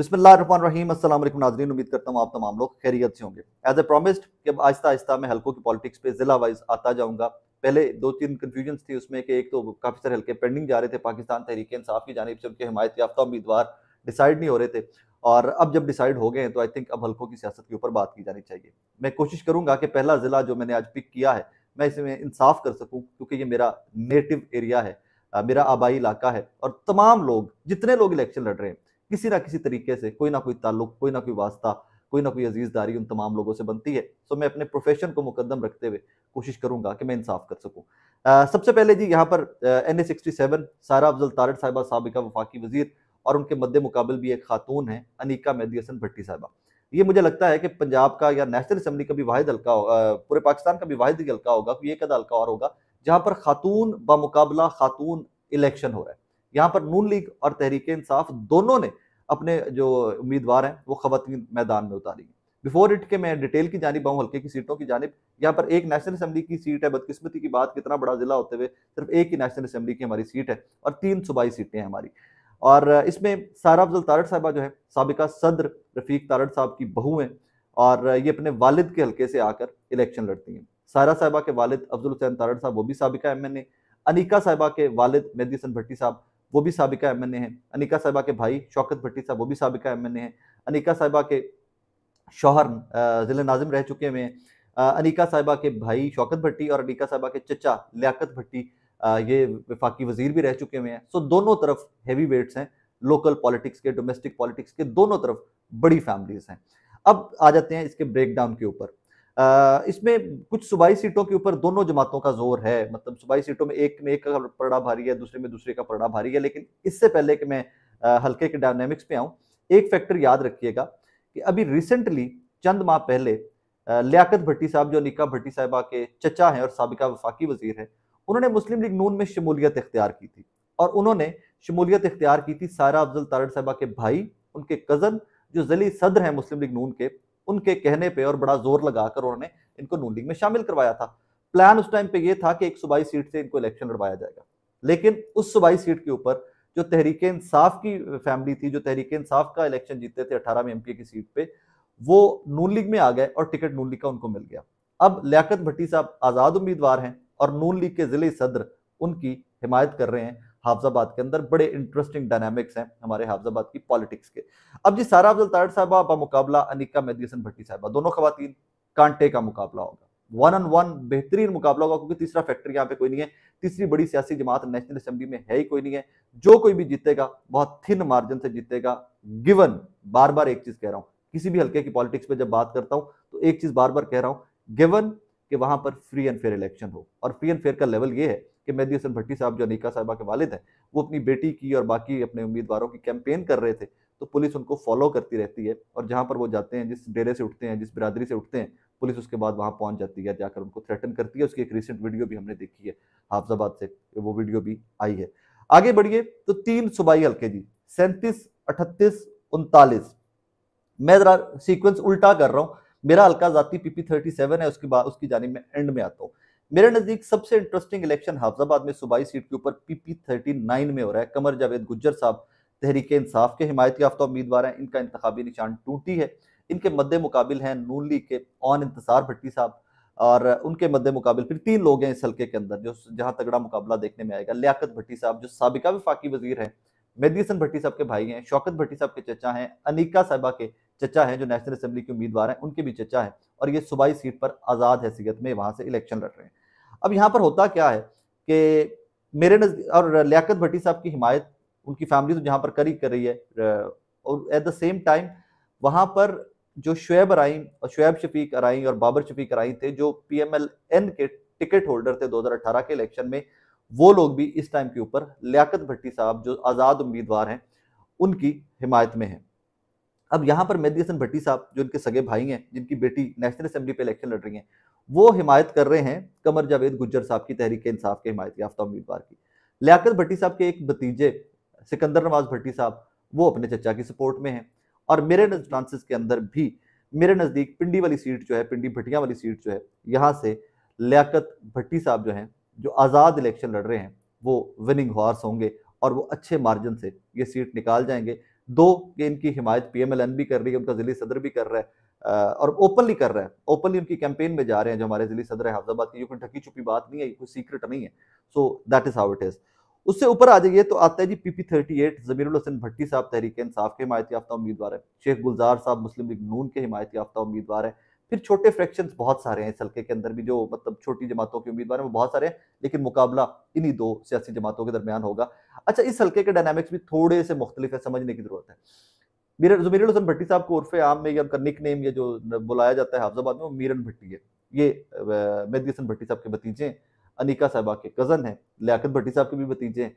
बिस्मिल्लाम असलम नाजरीन उम्मीद करता हूँ आप तमाम लोग खैरियत से होंगे एज ए प्रॉमिस्ड कि अब आहिस्ता आहिस्ता मैं हल्कों की पॉलिटिक्स पे ज़िला वाइज आता जाऊँगा पहले दो तीन कन्फ्यूजन थी उसमें कि एक तो काफ़ी सारे हल्के पेंडिंग जा रहे थे पाकिस्तान तहरीक इंसाफ की जानब से उनके हमायत याफ्ता उम्मीदवार डिसाइड नहीं हो रहे थे और अब जब डिसाइड हो गए तो आई थिंक अब हल्कों की सियासत के ऊपर बात की जानी चाहिए मैं कोशिश करूँगा कि पहला ज़िला जो मैंने आज पिक किया है मैं इसमें इंसाफ कर सकूँ क्योंकि ये मेरा नेटिव एरिया है मेरा आबाई इलाका है और तमाम लोग जितने लोग इलेक्शन लड़ रहे हैं किसी ना किसी तरीके से कोई ना कोई ताल्लुक कोई ना कोई वास्ता कोई ना कोई अजीजदारी उन तमाम लोगों से बनती है सो मैं अपने प्रोफेशन को मुकदम रखते हुए कोशिश करूंगा कि मैं इंसाफ कर सकूँ सबसे पहले जी यहाँ पर एन ए सिक्सटी सेवन सारा अफजल तारड़ साहिबा सबका वफाकी वजीर और उनके मद्दे मुकाबल भी एक खातून है अनिका मेहदी हसन भट्टी साहबा ये मुझे लगता है कि पंजाब का या नेशनल असम्बली का भी वाहिद हल्का पूरे पाकिस्तान का भी वाहिद हल्का होगा कोई एक अदा हल्का और होगा जहाँ पर खातून बामुकाबला खातून इलेक्शन हो रहा है यहाँ पर नून लीग और तहरीक इंसाफ दोनों ने अपने जो उम्मीदवार हैं वो खवतिन मैदान में उतारेंगी बिफोर इट के मैं डिटेल की जानब आऊँ हल्के की सीटों की जानब यहाँ पर एक नेशनल असम्बली की सीट है बदकिस्मती की बात कितना बड़ा ज़िला होते हुए सिर्फ एक ही नेशनल असम्बली की हमारी सीट है और तीन सूबाई सीटें हैं हमारी और इसमें सारा अफजल तारड़ साहबा जो है सबका सदर रफ़ीक तारड़ साहब की बहू हैं और ये अपने वालिद के हल्के से आकर इलेक्शन लड़ती हैं सारा साहबा के वालिद अफजुल हुसैन तारड़ साहब वो भी सबका एम एन ए अनिका साहबा के वालिद मेहदी हसन भट्टी साहब वो भी सबका एम हैं अनिका साहिबा के भाई शौकत भट्टी साहब वो भी सबका एम हैं अनिका साहिबा के शौहर ज़िले नाजिम रह चुके हुए हैं अनिका साहिबा के भाई शौकत भट्टी और अनिका साहिबा के चचा लियाकत भट्टी ये वफाकी वजीर भी रह चुके हुए हैं सो दोनों तरफ हैवी वेट्स हैं लोकल पॉलिटिक्स के डोमेस्टिक पॉलिटिक्स के दोनों तरफ बड़ी फैमिलीज हैं अब आ जाते हैं इसके ब्रेकडाउन के ऊपर इसमें कुछ सूबाई सीटों के ऊपर दोनों जमातों का जोर है मतलब सूबाई सीटों में एक में एक का पड़ा भारी है दूसरे में दूसरे का पड़ा भारी है लेकिन इससे पहले कि मैं हल्के के डायनेमिक्स पे आऊँ एक फैक्टर याद रखिएगा कि अभी रिसेंटली चंद माह पहले लियाकत भट्टी साहब जो निका भट्टी साहिबा के चचा हैं और सबका वफाकी वजीर हैं उन्होंने मुस्लिम लीग नून में शमूलियत इख्तियार की थी और उन्होंने शमूलियत इख्तियार की थी सारा अफजल तारड़ साहबा के भाई उनके कज़न जो जली सदर हैं मुस्लिम लीग नून के उनके कहने पे और बड़ा जोर लगाकर उन्होंने इनको नून लीग में शामिल करवाया था प्लान उस टाइम पे ये था कि एक सूबाई सीट से इनको इलेक्शन लड़वाया जाएगा लेकिन उस सूबाई सीट के ऊपर जो तहरीक इंसाफ की फैमिली थी जो तहरीक इंसाफ का इलेक्शन जीते थे अठारह में एम की सीट पे वो नून लीग में आ गए और टिकट नून लीग का उनको मिल गया अब लियाकत भट्टी साहब आज़ाद उम्मीदवार हैं और नून लीग के ज़िले सदर उनकी हिमायत कर रहे हैं हाफजाबाद के अंदर बड़े इंटरेस्टिंग डायनामिक्स हैं हमारे हाफजाबाद की पॉलिटिक्स के अब जी सारा अफजल तार साहबा का मुकाबला अनिका मेदीसन भट्टी साहबा दोनों खातन कांटे का मुकाबला होगा वन ऑन वन बेहतरीन मुकाबला होगा क्योंकि तीसरा फैक्टर यहाँ पे कोई नहीं है तीसरी बड़ी सियासी जमात नेशनल असेंबली में है ही कोई नहीं है जो कोई भी जीतेगा बहुत थिन मार्जिन से जीतेगा गिवन बार बार एक चीज कह रहा हूँ किसी भी हल्के की पॉलिटिक्स पे जब बात करता हूँ तो एक चीज बार बार कह रहा हूँ गिवन कि वहाँ पर फ्री एंड फेयर इलेक्शन हो और फ्री एंड फेयर का लेवल ये है कि मेहदी हसन भट्टी साहब जो अनिका साहबा के वालिद हैं वो अपनी बेटी की और बाकी अपने उम्मीदवारों की कैंपेन कर रहे थे तो पुलिस उनको फॉलो करती रहती है और जहाँ पर वो जाते हैं जिस डेरे से उठते हैं जिस बिरादरी से उठते हैं पुलिस उसके बाद वहाँ पहुँच जाती है जाकर उनको थ्रेटन करती है उसकी एक रिसेंट वीडियो भी हमने देखी है हाफजाबाद से वो वीडियो भी आई है आगे बढ़िए तो तीन सूबाई हल्के जी सैंतीस अठतीस उनतालीस मैं जरा सीक्वेंस उल्टा कर रहा हूँ मेरा हल्का जाति पी पी थर्टी सेवन है उसके बाद उसकी जानी में एंड में आता हूँ मेरे नज़दीक सबसे इंटरेस्टिंग इलेक्शन हाफजाबाद में सूबाई सीट के ऊपर पी पी थर्टी नाइन में हो रहा है कमर जावेद गुज्जर साहब तहरीक इंसाफ के हिमायत याफ्ता उम्मीदवार हैं इनका इंतबी निशान टूटी है इनके मद्दे मुकाबिल हैं नून लीग के ऑन इंतसार भट्टी साहब और उनके मद्दे मुकाबिल फिर तीन लोग हैं इस हल्के के अंदर जो जहाँ तगड़ा मुकाबला देखने में आएगा लियाकत भट्टी साहब जो सबका विफाकी वजीर हैं मेदी हसन भट्टी साहब के भाई हैं शौकत भट्टी साहब के चचा हैं अनिका साहबा के चचा हैं जो नेशनल असेंबली के उम्मीदवार हैं उनके भी चचा हैं और ये सूबाई सीट पर आज़ाद हैसियत में वहाँ से इलेक्शन लड़ रहे हैं अब यहाँ पर होता क्या है कि मेरे नज़ और लियाकत भट्टी साहब की हिमायत उनकी फैमिली तो जहाँ पर करी कर रही है और एट द सेम टाइम वहाँ पर जो शुएब अराइम और शुएब शफीक अराइम और बाबर शफीक अराइम थे जो पी एम एल एन के टिकट होल्डर थे अठारह के इलेक्शन में वो लोग भी इस टाइम के ऊपर लियाकत भट्टी साहब जो आज़ाद उम्मीदवार हैं उनकी हिमायत में हैं अब यहाँ पर मेहदी हसन भट्टी साहब जो इनके सगे भाई हैं जिनकी बेटी नेशनल असेंबली पे इलेक्शन लड़ रही हैं वो हिमायत कर रहे हैं कमर जावेद गुज्जर साहब की तहरीक इंसाफ के हिमायत याफ्ता उम्मीदवार की लियाकत भट्टी साहब के एक भतीजे सिकंदर नवाज भट्टी साहब वो अपने चचा की सपोर्ट में हैं और मेरे चांसेस के अंदर भी मेरे नज़दीक पिंडी वाली सीट जो है पिंडी भटिया वाली सीट जो है यहाँ से लियाकत भट्टी साहब जो हैं जो आज़ाद इलेक्शन लड़ रहे हैं वो विनिंग हॉर्स होंगे और वो अच्छे मार्जिन से ये सीट निकाल जाएंगे दो गेंद की हिमायत पीएमएलएन भी कर रही है उनका जिली सदर भी कर रहा है और ओपनली कर रहा है ओपनली उनकी कैंपेन में जा रहे हैं जो हमारे जिली सदर है हाफजाबाद की कोई ढकी छुपी बात नहीं है कोई सीक्रेट नहीं है so that is how it is उससे ऊपर आ जाइए तो आता है जी PP thirty eight Zamirul Hasan Bhatti साहब तहरीक इंसाफ के हिमायत याफ्ता उम्मीदवार है शेख गुलजार साहब मुस्लिम लीग नून के हिमायत याफ्ता उम्मीदवार है फिर छोटे फ्रैक्शन बहुत सारे हैं इस हल्के के अंदर भी जो मतलब छोटी जमातों के उम्मीदवार हैं वो बहुत सारे हैं लेकिन मुकाबला इन्हीं दो सियासी जमातों के दरमियान होगा अच्छा इस हल्के के डायनामिक्स भी थोड़े से मुख्तलिफ है समझने की जरूरत है मीर जमीर हसन भट्टी साहब को उर्फ आम में या उनका निक नेम ये जो बुलाया जाता है हाफजाबाद में वो मीरन भट्टी है ये मेहदी हसन भट्टी साहब के भतीजे हैं अनिका साहबा के कज़न हैं लियाकत भट्टी साहब के भी भतीजे हैं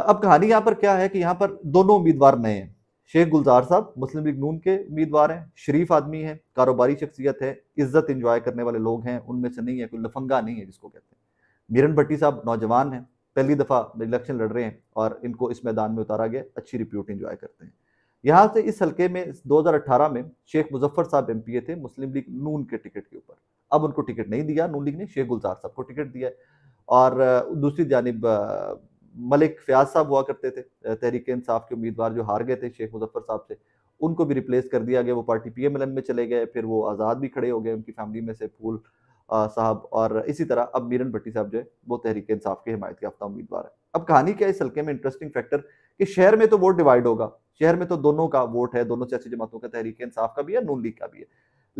अब कहानी यहाँ पर क्या है कि यहाँ पर दोनों उम्मीदवार नए हैं शेख गुलजार साहब मुस्लिम लीग नून के उम्मीदवार हैं शरीफ आदमी है कारोबारी शख्सियत है इज्जत इंजॉय करने वाले लोग हैं उनमें से नहीं है कोई लफंगा नहीं है जिसको कहते हैं मिरन भट्टी साहब नौजवान हैं पहली दफ़ा इलेक्शन लड़ रहे हैं और इनको इस मैदान में उतारा गया अच्छी रिप्यूट इंजॉय करते हैं यहाँ से इस हल्के में 2018 में शेख मुजफ्फर साहब एम थे मुस्लिम लीग नून के टिकट के ऊपर अब उनको टिकट नहीं दिया नून लीग ने शेख गुलजार साहब को टिकट दिया और दूसरी जानब मलिक फयाज साहब हुआ करते थे तहरीक इंसाफ के उम्मीदवार जो हार गए थे शेख मुजफ्फर साहब से उनको भी रिप्लेस कर दिया गया वो पार्टी पी में चले गए फिर वो आज़ाद भी खड़े हो गए उनकी फैमिली में से फूल साहब और इसी तरह अब मीरन भट्टी साहब जो है वो तहरीक इंसाफ के हिमायत याफ्ता उम्मीदवार है अब कहानी क्या है इस हल्के में इंटरेस्टिंग फैक्टर कि शहर में तो वोट डिवाइड होगा शहर में तो दोनों का वोट है दोनों सियासी जमातों का तहरीक इंसाफ का भी है नून लीग का भी है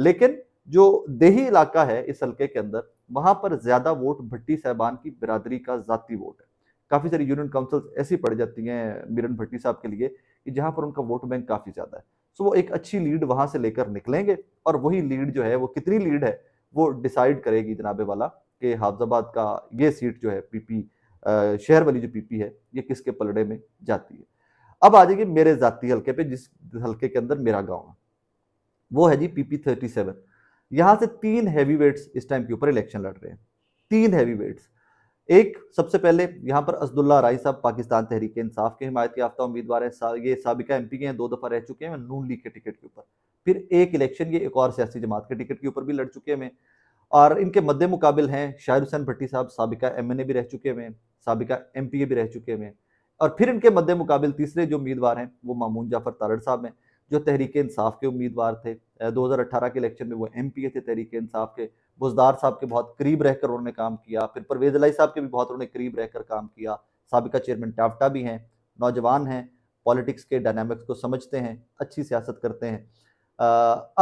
लेकिन जो देही इलाका है इस हल्के के अंदर वहां पर ज्यादा वोट भट्टी साहबान की बिरादरी का जाती वोट है काफ़ी सारी यूनियन काउंसिल्स ऐसी पड़ जाती हैं मिरन भट्टी साहब के लिए कि जहाँ पर उनका वोट बैंक काफ़ी ज़्यादा है सो वो एक अच्छी लीड वहाँ से लेकर निकलेंगे और वही लीड जो है वो कितनी लीड है वो डिसाइड करेगी जनाबे वाला कि हाफजाबाद का ये सीट जो है पीपी शहर वाली जो पीपी है ये किसके पलड़े में जाती है अब आ जाएगी मेरे जाती हल्के पे जिस हल्के के अंदर मेरा गाँव है वो है जी पीपी थर्टी सेवन यहाँ से तीन हैवी वेट्स इस टाइम के ऊपर इलेक्शन लड़ रहे हैं तीन हैवी वेट्स एक सबसे पहले यहाँ पर असदुल्ला राय साहब पाकिस्तान तहरीक इंसाफ के हिमायत याफ्ता उम्मीदवार हैं सा, ये सबका एम पी के हैं दो दफ़ा रह चुके हैं नून लीग के टिकट के ऊपर फिर एक इलेक्शन ये एक और सियासी जमात के टिकट के ऊपर भी लड़ चुके हैं और इनके मद्दे मुकाबल हैं शाहिर हुसैन भट्टी साहब सबका एम एन ए भी रह चुके हैं सबका एम पी ए भी रह चुके हुए हैं और फिर इनके मद्दे मुकाबल तीसरे जो उम्मीदवार हैं वो मामून जाफर तारड़ साहब हैं जो तहरीक इंसाफ के उम्मीदवार थे 2018 के इलेक्शन में वो एम पी ए थे तहरीक इंसाफ के बुजदार साहब के बहुत करीब रहकर उन्होंने काम किया फिर परवेज लाई साहब के भी बहुत उन्होंने करीब रहकर काम किया सबका चेयरमैन टाफ्टा भी हैं नौजवान हैं पॉलिटिक्स के डायनामिक्स को समझते हैं अच्छी सियासत करते हैं आ,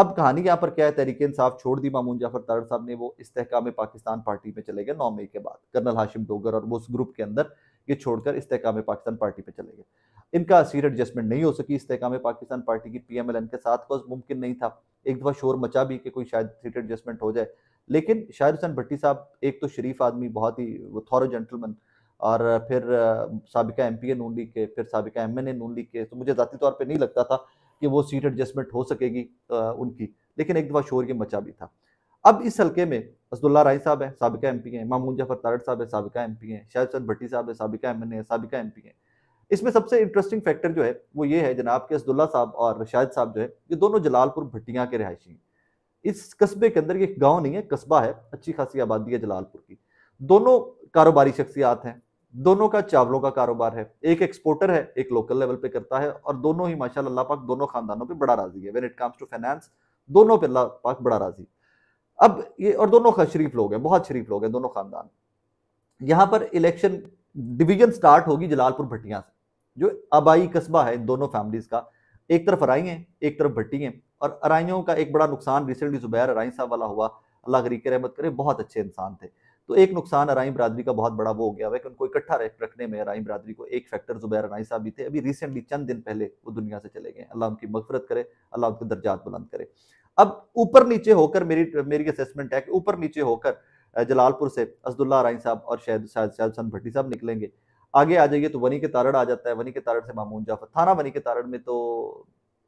अब कहानी यहाँ पर क्या है तहरीक इंसाफ छोड़ दी मामून जाफर तार साहब ने वो इस्तेकाम पाकिस्तान पार्टी में चले गए नौ मई के बाद कर्नल हाशिम डोगर और वो उस ग्रुप के अंदर ये छोड़कर इस्तेकाम पाकिस्तान पार्टी में चले गए इनका सीट एडजस्टमेंट नहीं हो सकी इस्तेकाम पाकिस्तान पार्टी की पी के साथ बस मुमकिन नहीं था एक दफ़ा शोर मचा भी कि कोई शायद सीट एडजस्टमेंट हो जाए लेकिन शाहिर हुसैन भट्टी साहब एक तो शरीफ आदमी बहुत ही वो थॉरो जेंटलमैन और फिर सबका M P A Noon league के फिर सबका M N A Noon league के तो मुझे ज़ाती तौर पर नहीं लगता था कि वो सीट एडजस्टमेंट हो सकेगी उनकी लेकिन एक दफ़ा शोर के मचा भी था अब इस हल्के में असदुल्ला राय साहब हैं सबका एम पी हैं मामून जफर तारड़ साहब है सबका एम पी हैं शाहिद हुसैन भट्टी साहब है सबका एम एन ए सबका एम पी हैं इसमें सबसे इंटरेस्टिंग फैक्टर जो है वो ये है जनाब के असदुल्ला साहब और शाहिद साहब जो है ये दोनों जलालपुर भट्टियाँ के रहायशी हैं इस कस्बे के अंदर एक गांव नहीं है कस्बा है अच्छी खासी आबादी है जलालपुर की दोनों कारोबारी शख्सियात हैं दोनों का चावलों का कारोबार है एक एक्सपोर्टर है एक लोकल लेवल पे करता है और दोनों ही माशा अल्लाह पाक दोनों खानदानों पे बड़ा राजी है when it comes to finance दोनों पे अल्लाह पाक बड़ा राजी अब ये और दोनों शरीफ लोग हैं बहुत शरीफ लोग हैं दोनों खानदान यहाँ पर इलेक्शन डिवीजन स्टार्ट होगी जलालपुर भटिया से जो आबाई कस्बा है दोनों फैमिलीज का एक तरफ अराई हैं एक तरफ भट्टी हैं और अराइयों का एक बड़ा नुकसान रिसेंटली जुबैर अराई साहब वाला हुआ अल्लाह गरीक रहमत करे बहुत अच्छे इंसान थे तो एक नुकसान अराई बरदरी का बहुत बड़ा वो हो गया है कि उनको इकट्ठा रखने में अराई बरदरी को एक फैक्टर जुबैर अराई साहब भी थे अभी रिसेंटली चंद दिन पहले वो दुनिया से चले गए अल्लाह उनकी मफ़रत करे अल्लाह उनके दर्जात बुलंद करे अब ऊपर नीचे होकर मेरी मेरी असेसमेंट है कि ऊपर नीचे होकर जलालपुर से असदुल्ला राय साहब और शायद शायद शायद सन भट्टी साहब निकलेंगे आगे आ जाइए तो वनी के तारड़ आ जाता है वनी के तारड़ से मामून जाफर थाना वनी के तारड़ में तो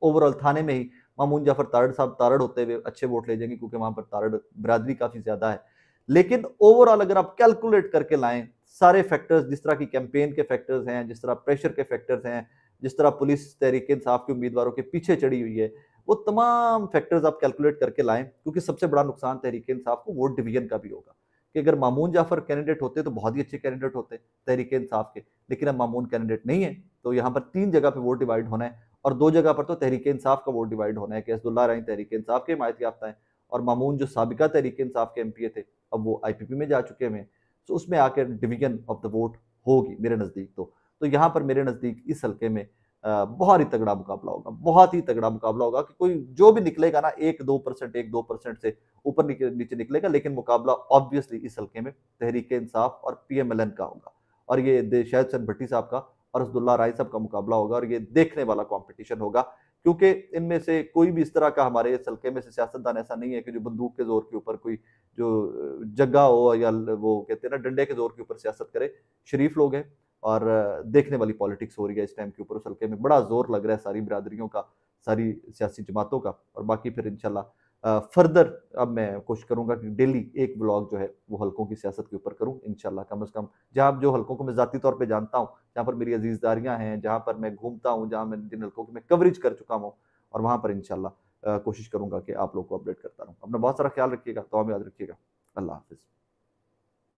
ओवरऑल थाने में ही मामून जाफर तारड़ साहब तारड़ होते हुए अच्छे वोट ले जाएंगे क्योंकि वहाँ पर तारड़ बरादरी काफ़ी ज़्यादा है लेकिन ओवरऑल अगर आप कैलकुलेट करके लाएं सारे फैक्टर्स जिस तरह की कैंपेन के फैक्टर्स हैं जिस तरह प्रेशर के फैक्टर्स हैं जिस तरह पुलिस तहरीक इंसाफ के उम्मीदवारों के पीछे चढ़ी हुई है वो तमाम फैक्टर्स आप कैलकुलेट करके लाएं क्योंकि सबसे बड़ा नुकसान तहरीक इंसाफ को वोट डिवीजन का भी होगा कि अगर मामून जाफर कैंडिडेट होते तो बहुत ही अच्छे कैंडिडेट होते तहरीक इंसाफ के लेकिन अब मामून कैंडिडेट नहीं है तो यहाँ पर तीन जगह पर वोट डिवाइड होना है और दो जगह पर तो तहरीक इंसाफ का वोट डिवाइड होना है कि असदुल्ला रही तहरीक इंसाफ के हमायत याफ्ता हैं और मामून जो सबका तहरीक इंसाफ के एम पी ए थे अब वो आई पी पी में जा चुके हैं तो उसमें आकर डिवीजन ऑफ द वोट होगी मेरे नज़दीक तो तो यहाँ पर मेरे नज़दीक इस हल्के में बहुत ही तगड़ा मुकाबला होगा बहुत ही तगड़ा मुकाबला होगा कि कोई जो भी निकलेगा ना एक दो परसेंट एक दो परसेंट से ऊपर नीचे निकलेगा लेकिन मुकाबला ऑब्वियसली इस हल्के में तहरीक इंसाफ और पीएमएलएन का होगा और ये शहद चंद भट्टी साहब का और असदुल्ला राय साहब का मुकाबला होगा और ये देखने वाला कॉम्पिटिशन होगा क्योंकि इनमें से कोई भी इस तरह का हमारे इस हल्के में से सियासतदान ऐसा नहीं है कि जो बंदूक के जोर के ऊपर कोई जो जगह हो या वो कहते हैं ना डंडे के जोर के ऊपर सियासत करे शरीफ लोग हैं और देखने वाली पॉलिटिक्स हो रही है इस टाइम के ऊपर उस हल्के में बड़ा जोर लग रहा है सारी बरदरीों का सारी सियासी जमातों का और बाकी फिर इनशाला फर्दर अब मैं कोशिश करूंगा कि डेली एक ब्लॉग जो है वो हल्कों की सियासत के ऊपर करूं इनशाला कम अज़ कम जहाँ जो हल्कों को मैं ज़ाती तौर पे जानता हूँ जहाँ पर मेरी अजीज़दारियाँ हैं जहाँ पर मैं घूमता हूँ जहाँ मैं जिन हल्कों की मैं कवरेज कर चुका हूँ और वहाँ पर इनशाला कोशिश करूँगा कि आप लोग को अपडेट करता रहूँ अपना बहुत सारा ख्याल रखिएगा तो हम याद रखिएगा अल्लाह हाफिज़